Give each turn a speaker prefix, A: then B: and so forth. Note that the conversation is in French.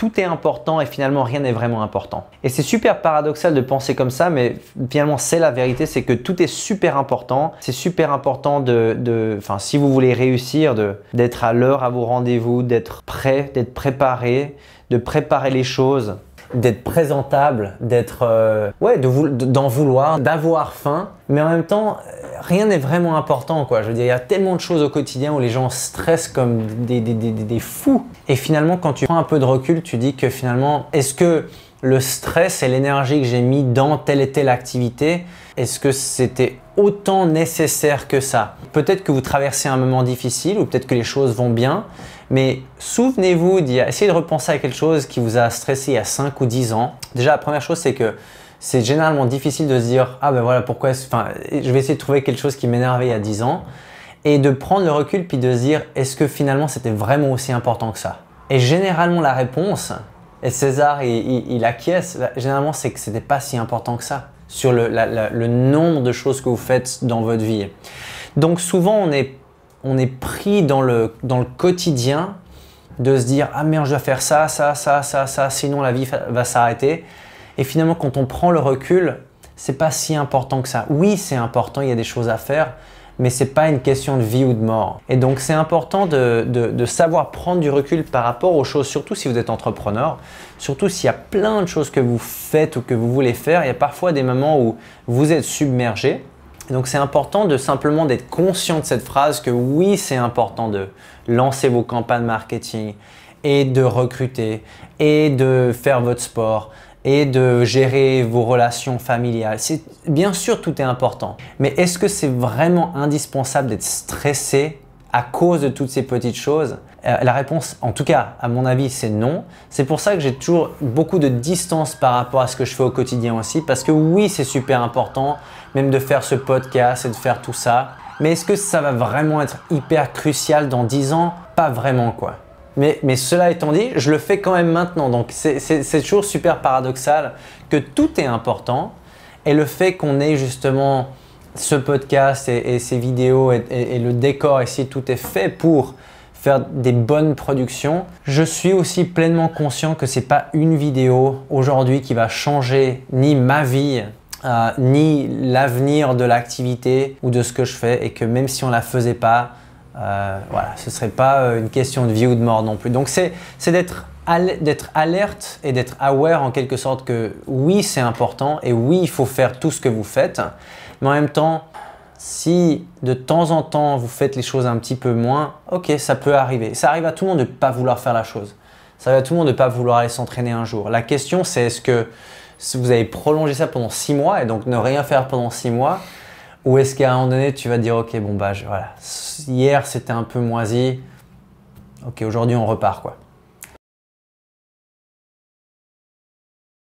A: tout est important et finalement rien n'est vraiment important. Et c'est super paradoxal de penser comme ça, mais finalement c'est la vérité, c'est que tout est super important. C'est super important de, enfin si vous voulez réussir, d'être à l'heure à vos rendez-vous, d'être prêt, d'être préparé, de préparer les choses, d'être présentable, d'être, euh, de vous d'en vouloir, d'avoir faim. Mais en même temps, rien n'est vraiment important, quoi. Je veux dire, il y a tellement de choses au quotidien où les gens stressent comme des, fous. Et finalement, quand tu prends un peu de recul, tu dis que finalement, est-ce que le stress et l'énergie que j'ai mis dans telle et telle activité, est-ce que c'était autant nécessaire que ça Peut-être que vous traversez un moment difficile ou peut-être que les choses vont bien, mais souvenez-vous d'y de repenser à quelque chose qui vous a stressé il y a 5 ou 10 ans. Déjà, la première chose, c'est que c'est généralement difficile de se dire ah ben voilà pourquoi enfin je vais essayer de trouver quelque chose qui m'énervait il y a 10 ans et de prendre le recul puis de se dire est-ce que finalement c'était vraiment aussi important que ça Et généralement la réponse et César il, acquiesce généralement c'est que c'était pas si important que ça sur le, le, nombre de choses que vous faites dans votre vie. Donc souvent on est on est pris dans le dans le quotidien de se dire ah merde je dois faire ça ça ça ça ça sinon la vie va s'arrêter et finalement, quand on prend le recul, c'est pas si important que ça. Oui, c'est important, il y a des choses à faire, mais ce n'est pas une question de vie ou de mort. Et donc, c'est important de, savoir prendre du recul par rapport aux choses, surtout si vous êtes entrepreneur, surtout s'il y a plein de choses que vous faites ou que vous voulez faire. Il y a parfois des moments où vous êtes submergé. Donc c'est important de simplement d'être conscient de cette phrase que oui, c'est important de lancer vos campagnes marketing et de recruter et de faire votre sport et de gérer vos relations familiales. C'est bien sûr tout est important, mais est-ce que c'est vraiment indispensable d'être stressé à cause de toutes ces petites choses euh, La réponse, en tout cas, à mon avis, c'est non. C'est pour ça que j'ai toujours beaucoup de distance par rapport à ce que je fais au quotidien aussi, parce que oui, c'est super important, même de faire ce podcast et de faire tout ça. Mais est-ce que ça va vraiment être hyper crucial dans 10 ans Pas vraiment quoi. Mais, cela étant dit, je le fais quand même maintenant. Donc c'est toujours super paradoxal que tout est important. Et le fait qu'on ait justement ce podcast et, ces vidéos et, le décor ici, tout est fait pour faire des bonnes productions. Je suis aussi pleinement conscient que ce n'est pas une vidéo aujourd'hui qui va changer ni ma vie, euh, ni l'avenir de l'activité ou de ce que je fais et que même si on la faisait pas, euh, voilà, ce ne serait pas euh, une question de vie ou de mort non plus. Donc c'est d'être alerte et d'être aware en quelque sorte que oui c'est important et oui il faut faire tout ce que vous faites, mais en même temps si de temps en temps vous faites les choses un petit peu moins, ok ça peut arriver. Ça arrive à tout le monde de ne pas vouloir faire la chose. Ça arrive à tout le monde de ne pas vouloir aller s'entraîner un jour. La question c'est est-ce que si vous avez prolongé ça pendant six mois et donc ne rien faire pendant six mois, ou est-ce qu'à un moment donné, tu vas te dire, ok, bon, bah, voilà, hier c'était un peu moisi, ok, aujourd'hui on repart, quoi.